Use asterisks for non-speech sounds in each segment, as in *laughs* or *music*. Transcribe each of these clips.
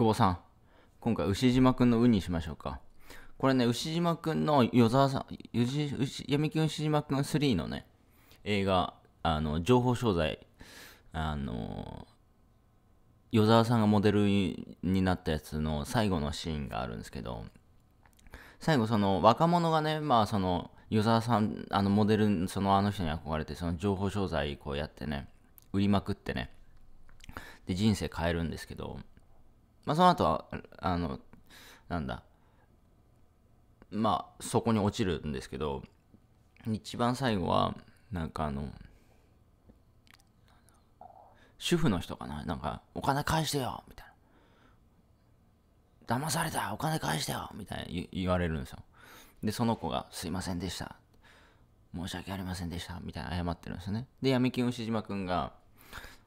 久保さん。今回、牛島くんの運にしましょうか。これね、牛島くんの与沢さん、闇金牛島くん3のね、映画、あの、情報商材、あの、与沢さんがモデルになったやつの最後のシーンがあるんですけど、最後その若者がね、まあその、与沢さん、あのモデル、そのあの人に憧れて、その情報商材こうやってね、売りまくってね、で、人生変えるんですけど、まあ、その後は、あの、なんだ、まあ、そこに落ちるんですけど、一番最後は、なんかあの、主婦の人かななんか、お金返してよみたいな。騙されたお金返してよみたいな言われるんですよ。で、その子が、すいませんでした。申し訳ありませんでした。みたいな謝ってるんですよね。で、闇金牛島くんが、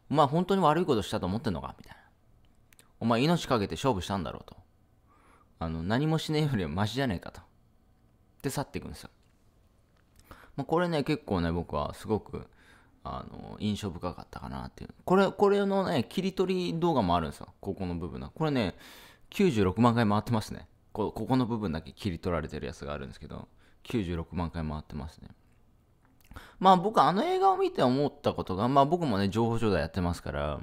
まあ本当に悪いことしたと思ってんのかみたいな。お前命かけて勝負したんだろうと。あの、何もしねえよりはマシじゃねえかと。で去っていくんですよ。まあ、これね、結構ね、僕はすごく、あの、印象深かったかなっていう。これ、これのね、切り取り動画もあるんですよ。ここの部分の。これね、96万回回ってますね。こ、ここの部分だけ切り取られてるやつがあるんですけど、96万回回ってますね。まあ僕あの映画を見て思ったことが、まあ僕もね、情報商材やってますから、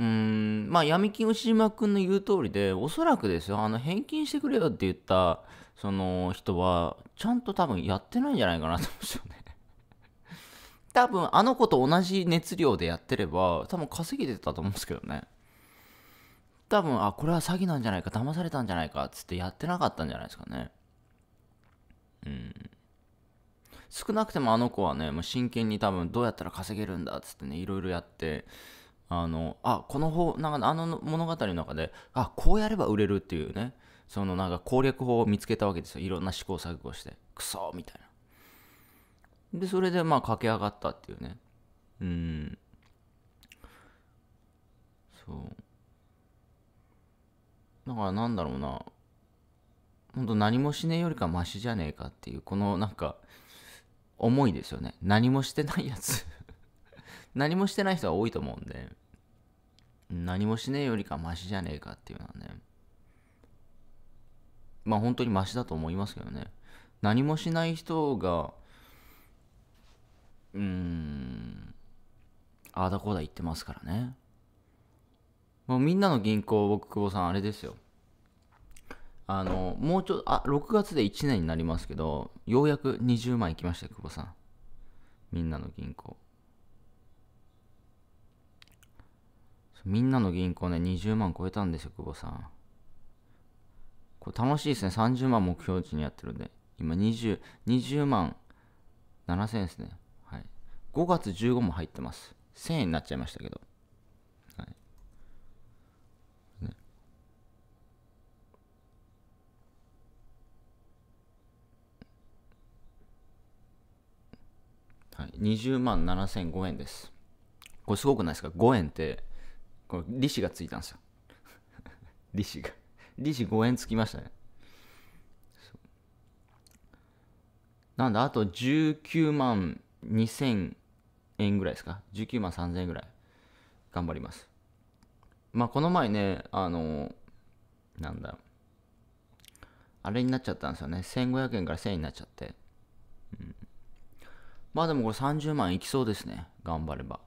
うーん、まあ、闇金牛島君の言う通りで、おそらくですよ、あの、返金してくれよって言った、その人は、ちゃんと多分やってないんじゃないかなと思うんですよね。*laughs* 多分、あの子と同じ熱量でやってれば、多分稼げてたと思うんですけどね。多分、あ、これは詐欺なんじゃないか、騙されたんじゃないか、つってやってなかったんじゃないですかね。うん。少なくてもあの子はね、もう真剣に多分どうやったら稼げるんだっつってね、いろいろやって、あのあこの方なんかあの物語の中であこうやれば売れるっていうねそのなんか攻略法を見つけたわけですよいろんな試行錯誤してクソみたいなでそれでまあ駆け上がったっていうねうんそうだからなんだろうな本当何もしねえよりかマシじゃねえかっていうこのなんか思いですよね何もしてないやつ何もしてない人は多いと思うんで、何もしねえよりかマシじゃねえかっていうのはね、まあ本当にマシだと思いますけどね。何もしない人が、うーん、ああだこだ言ってますからね。もうみんなの銀行、僕、久保さん、あれですよ。あの、もうちょっと、あ、6月で1年になりますけど、ようやく20万いきました、久保さん。みんなの銀行。みんなの銀行ね、20万超えたんですよ、久保さん。これ楽しいですね。30万目標値にやってるんで。今20、20万7000円ですね。はい。5月15も入ってます。1000円になっちゃいましたけど。はい。ね、はい、20万7005円です。これすごくないですか ?5 円ってこの利子がついたんですよ *laughs* 利子が利子5円つきましたねなんだあと19万2000円ぐらいですか19万3000円ぐらい頑張りますまあこの前ねあのなんだあれになっちゃったんですよね1500円から1000円になっちゃって、うん、まあでもこれ30万いきそうですね頑張れば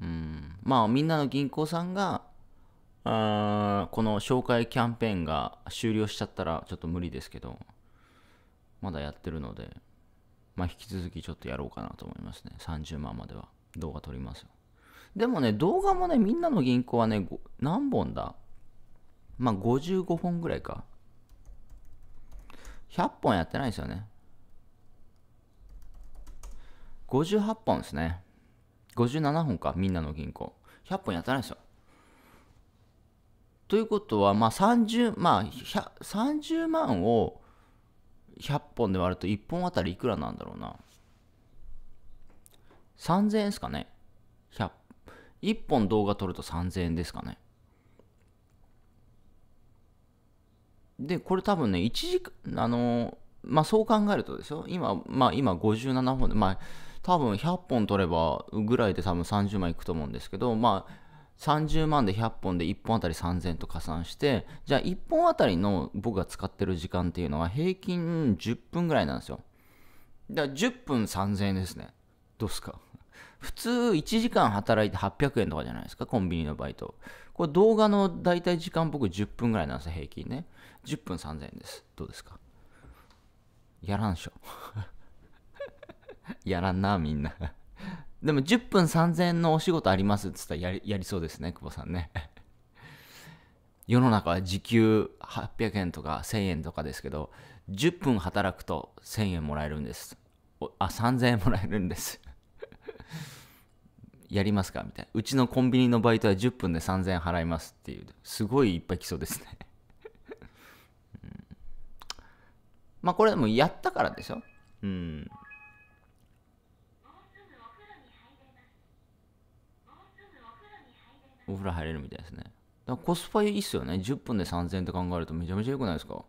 うんまあみんなの銀行さんがこの紹介キャンペーンが終了しちゃったらちょっと無理ですけどまだやってるのでまあ引き続きちょっとやろうかなと思いますね30万までは動画撮りますよでもね動画もねみんなの銀行はね何本だまあ55本ぐらいか100本やってないですよね58本ですね57本かみんなの銀行100本やってないですよ。ということは、まあ30、まあ、30万を100本で割ると1本あたりいくらなんだろうな。3000円ですかね。1 1本動画撮ると3000円ですかね。で、これ多分ね、1時間、あのー、まあそう考えるとですよ、今、まあ今57本で、まあ多分100本取ればぐらいで多分30万いくと思うんですけど、まあ、30万で100本で1本あたり3000と加算してじゃあ1本あたりの僕が使ってる時間っていうのは平均10分ぐらいなんですよだから10分3000円ですねどうすか普通1時間働いて800円とかじゃないですかコンビニのバイトこれ動画の大体時間僕10分ぐらいなんですよ平均ね10分3000円ですどうですかやらんしょ *laughs* やらんな、みんな *laughs* でも10分3000円のお仕事ありますっつったらやりやりそうですね、久保さんね *laughs* 世の中は時給800円とか1000円とかですけど、10分働くと1000円もらえるんです。あ、3000円もらえるんですやりますかみたいな。うちのコンビニのバイトは10分で3000円払いますっていう、すごいいっぱい来そうですねまあこれでもやったからでしょうん。お風呂入れるみたいですね。だコスパいいっすよね。10分で3000円って考えるとめちゃめちゃ良くないですか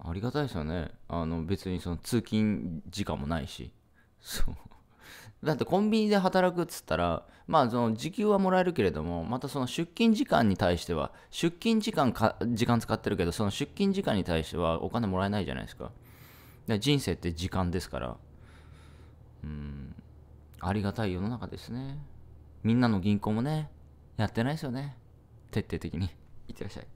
ありがたいですよね。あの、別にその通勤時間もないし。そう。*laughs* だってコンビニで働くっつったら、まあその時給はもらえるけれども、またその出勤時間に対しては、出勤時間か、時間使ってるけど、その出勤時間に対してはお金もらえないじゃないですか。で人生って時間ですから、うん、ありがたい世の中ですね。みんなの銀行もね、やってないですよね。徹底的に。*laughs* いってらっしゃい。